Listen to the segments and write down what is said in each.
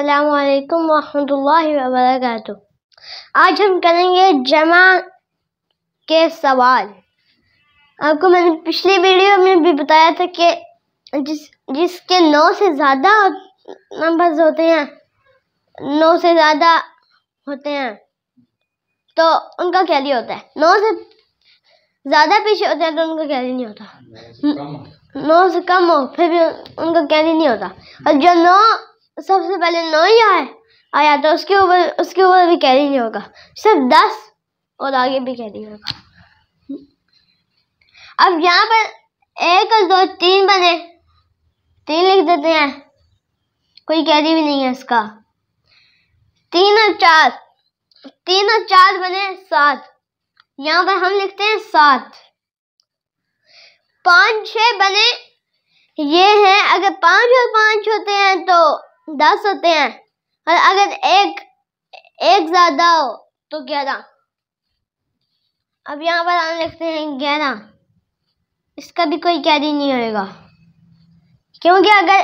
अल्लाम वरहमल वबरक आज हम करेंगे जमा के सवाल आपको मैंने पिछली वीडियो में भी बताया था कि जिस जिसके नौ से ज़्यादा नंबर्स होते हैं नौ से ज़्यादा होते हैं तो उनका क्या होता है नौ से ज़्यादा पीछे होते हैं तो उनका कैरी नहीं होता नौ से कम हो फिर भी उनका कैरी नहीं होता और जो नौ सबसे पहले नौ ही आए आया तो उसके ऊपर उसके ऊपर भी कैरी नहीं होगा सिर्फ दस और आगे भी कैरी होगा अब यहाँ पर एक और दो तीन बने तीन लिख देते हैं कोई कैरी भी नहीं है इसका तीन और चार तीन और चार बने सात यहाँ पर हम लिखते हैं सात पाँच छ बने ये हैं अगर पाँच और पाँच होते हैं तो दस होते हैं और अगर एक एक ज़्यादा हो तो ग्यारह अब यहाँ पर आने लगते हैं ग्यारह इसका भी कोई कैरी नहीं होएगा क्योंकि अगर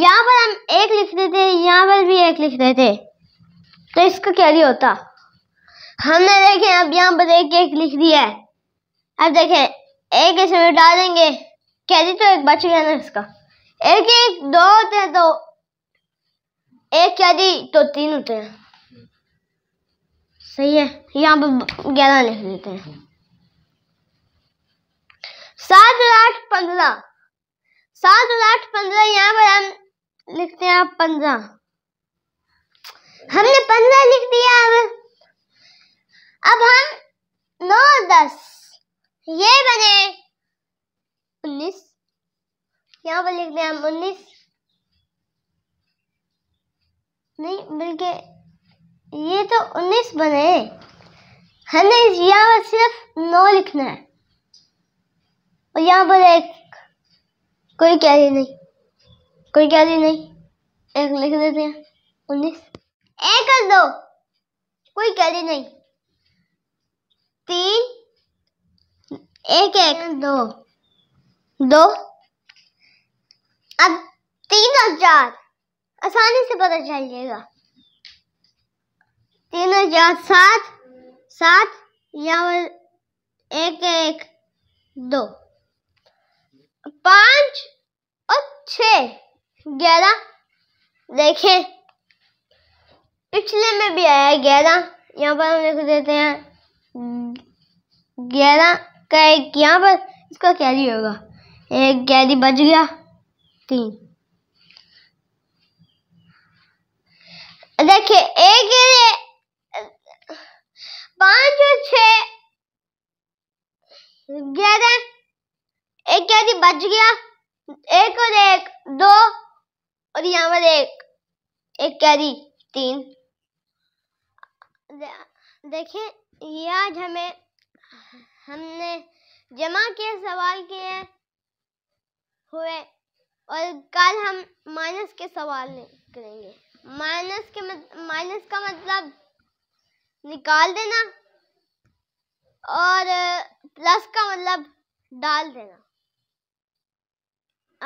यहाँ पर हम एक लिख रहे थे यहाँ पर भी एक लिख रहे थे तो इसका कैरी होता हमने देखें अब यहाँ पर एक एक लिख दिया है अब देखें एक इसमें डालेंगे देंगे कैरी तो एक बच गया ना इसका एक एक दो होते हैं तो एक यदि तो तीन होते हैं सही है यहाँ पे ग्यारह लिख लेते हैं सात और आठ पंद्रह सात और आठ पंद्रह यहाँ पर हम लिखते हैं पंद्रह यहाँ पर लिख दें हम उन्नीस नहीं बल्कि ये तो उन्नीस बने हमने यहाँ पर सिर्फ नौ लिखना है और यहाँ पर एक कोई कैरी नहीं कोई कैरी नहीं एक लिख देते हैं उन्नीस एक और दो कोई कैरी नहीं तीन एक एक दो दो अब तीन हजार आसानी से पता चल जाएगा तीन हजार सात सात या एक एक दो पांच और छ ग्यारह देखें पिछले में भी आया ग्यारह यहाँ पर हम लिख देते हैं ग्यारह का एक यहाँ पर इसका कैरी होगा एक कैरी बच गया थी देखिए एक पांच और छह ग्यारह एक यदि बच गया एक और एक दो और यहां पर एक एक कैरी तीन देखिए ये आज हमें हमने जमा के सवाल किए हुए और कल हम माइनस के सवाल करेंगे माइनस के मत, माइनस का मतलब निकाल देना और प्लस का मतलब डाल देना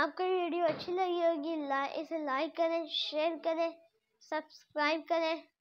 आपको ये वीडियो अच्छी लगी होगी ला, इसे लाइक करें शेयर करें सब्सक्राइब करें